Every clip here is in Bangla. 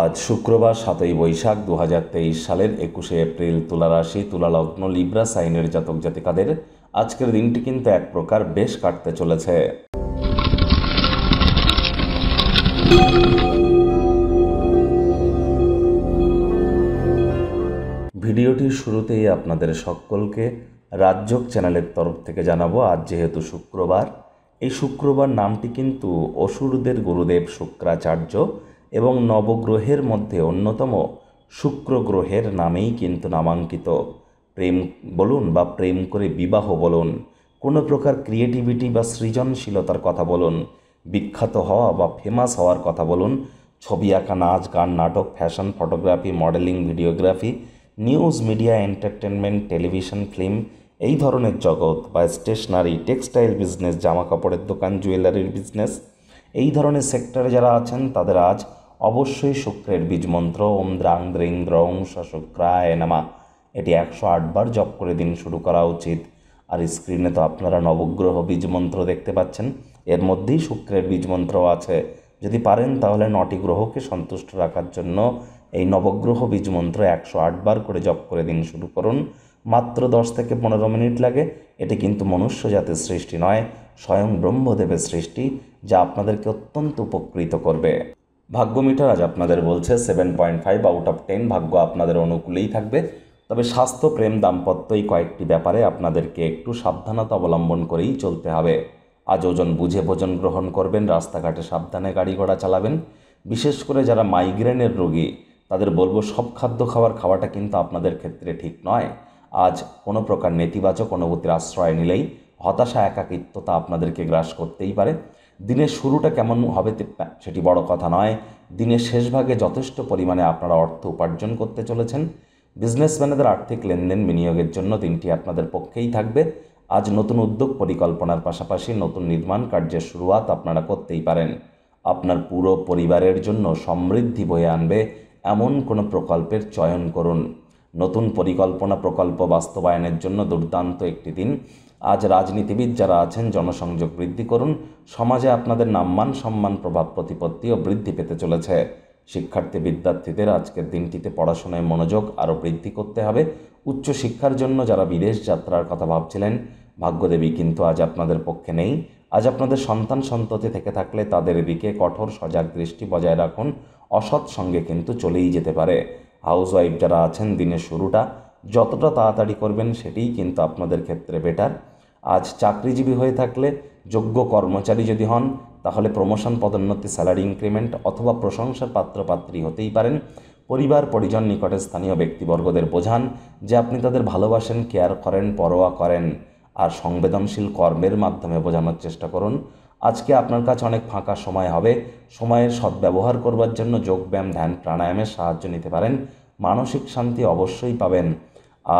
আজ শুক্রবার সাতই বৈশাখ দু সালের একুশে এপ্রিল তুলারাশি তুলালগ্ন লিব্রা সাইনের জাতক জাতিকাদের আজকের দিনটি কিন্তু এক প্রকার বেশ কাটতে চলেছে ভিডিওটির শুরুতেই আপনাদের সকলকে রাজযোগ চ্যানেলের তরফ থেকে জানাবো আজ যেহেতু শুক্রবার এই শুক্রবার নামটি কিন্তু অসুরদের গুরুদেব শুক্রাচার্য এবং নবগ্রহের মধ্যে অন্যতম শুক্র গ্রহের নামেই কিন্তু নামাঙ্কিত প্রেম বলুন বা প্রেম করে বিবাহ বলুন কোনো প্রকার ক্রিয়েটিভিটি বা সৃজনশীলতার কথা বলুন বিখ্যাত হওয়া বা ফেমাস হওয়ার কথা বলুন ছবি আঁকা নাচ গান নাটক fashion photography modelling videography news media entertainment television film এই ধরনের জগৎ বা স্টেশনারি টেক্সটাইল বিজনেস জামা কাপড়ের দোকান জুয়েলারির বিজনেস এই ধরনের সেক্টরে যারা আছেন তাদের আজ অবশ্যই শুক্রের বীজমন্ত্র ওম দ্রাং দ্রিং দ্রং শুক্রায় নামা এটি একশো আটবার জপ করে দিন শুরু করা উচিত আর স্ক্রিনে তো আপনারা নবগ্রহ বীজমন্ত্র দেখতে পাচ্ছেন এর মধ্যেই শুক্রের বীজমন্ত্র আছে যদি পারেন তাহলে নটি গ্রহকে সন্তুষ্ট রাখার জন্য এই নবগ্রহ বীজমন্ত্র একশো আটবার করে জপ করে দিন শুরু করুন মাত্র দশ থেকে পনেরো মিনিট লাগে এটি কিন্তু মনুষ্য জাতির সৃষ্টি নয় স্বয়ং ব্রহ্মদেবের সৃষ্টি যা আপনাদেরকে অত্যন্ত উপকৃত করবে ভাগ্য মিটার আজ আপনাদের বলছে seven point five out of ten ভাগ্য আপনাদের অনুকূলেই থাকবে তবে স্বাস্থ্য প্রেম দাম্পত্য এই কয়েকটি ব্যাপারে আপনাদেরকে একটু সাবধানতা অবলম্বন করেই চলতে হবে আজ ওজন বুঝে ভোজন গ্রহণ করবেন রাস্তাঘাটে সাবধানে গাড়ি ঘোড়া চালাবেন বিশেষ করে যারা মাইগ্রেনের রোগী তাদের বলবো সব খাদ্য খাবার খাওয়াটা কিন্তু আপনাদের ক্ষেত্রে ঠিক নয় আজ কোনো প্রকার নেতিবাচক অনুভূতির আশ্রয় নিলেই হতাশা একাকিত্বতা আপনাদেরকে গ্রাস করতেই পারে দিনের শুরুটা কেমন হবে সেটি বড় কথা নয় দিনের শেষ ভাগে যথেষ্ট পরিমাণে আপনারা অর্থ উপার্জন করতে চলেছেন বিজনেসম্যানেদের আর্থিক লেনদেন বিনিয়োগের জন্য দিনটি আপনাদের পক্ষেই থাকবে আজ নতুন উদ্যোগ পরিকল্পনার পাশাপাশি নতুন নির্মাণ কার্যের শুরুয়াত আপনারা করতেই পারেন আপনার পুরো পরিবারের জন্য সমৃদ্ধি বয়ে আনবে এমন কোনো প্রকল্পের চয়ন করুন নতুন পরিকল্পনা প্রকল্প বাস্তবায়নের জন্য দুর্দান্ত একটি দিন আজ রাজনীতিবিদ যারা আছেন জনসংযোগ বৃদ্ধি করুন সমাজে আপনাদের নামমান সম্মান প্রভাব প্রতিপত্তিও বৃদ্ধি পেতে চলেছে শিক্ষার্থী বিদ্যার্থীদের আজকের দিনটিতে পড়াশোনায় মনোযোগ আরও বৃদ্ধি করতে হবে উচ্চশিক্ষার জন্য যারা বিদেশ যাত্রার কথা ভাবছিলেন ভাগ্যদেবী কিন্তু আজ আপনাদের পক্ষে নেই আজ আপনাদের সন্তান সন্ততি থেকে থাকলে তাদের দিকে কঠোর সজাগ দৃষ্টি বজায় রাখুন অসৎ সঙ্গে কিন্তু চলেই যেতে পারে হাউস ওয়াইফ যারা আছেন দিনের শুরুটা যতটা তাড়াতাড়ি করবেন সেটিই কিন্তু আপনাদের ক্ষেত্রে বেটার আজ চাকরিজীবী হয়ে থাকলে যোগ্য কর্মচারী যদি হন তাহলে প্রমোশন পদোন্নতি স্যালারি ইনক্রিমেন্ট অথবা প্রশংসার পাত্রপাত্রী হতেই পারেন পরিবার পরিজন নিকটে স্থানীয় ব্যক্তিবর্গদের বোঝান যে আপনি তাদের ভালোবাসেন কেয়ার করেন পরোয়া করেন আর সংবেদনশীল কর্মের মাধ্যমে বোঝানোর চেষ্টা করুন আজকে আপনার কাছে অনেক ফাঁকা সময় হবে সময়ের সদ্ব্যবহার করবার জন্য যোগব্যায়াম ধ্যান প্রাণায়ামের সাহায্য নিতে পারেন মানসিক শান্তি অবশ্যই পাবেন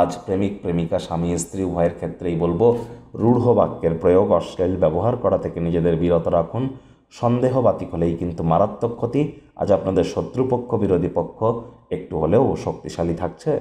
আজ প্রেমিক প্রেমিকা স্বামী স্ত্রী উভয়ের ক্ষেত্রেই বলবো রূঢ় বাক্যের প্রয়োগ অশ্লীল ব্যবহার করা থেকে নিজেদের বিরত রাখুন সন্দেহ বাতিক হলেই কিন্তু মারাত্মক ক্ষতি আজ আপনাদের শত্রুপক্ষ বিরোধী পক্ষ একটু হলেও শক্তিশালী থাকছে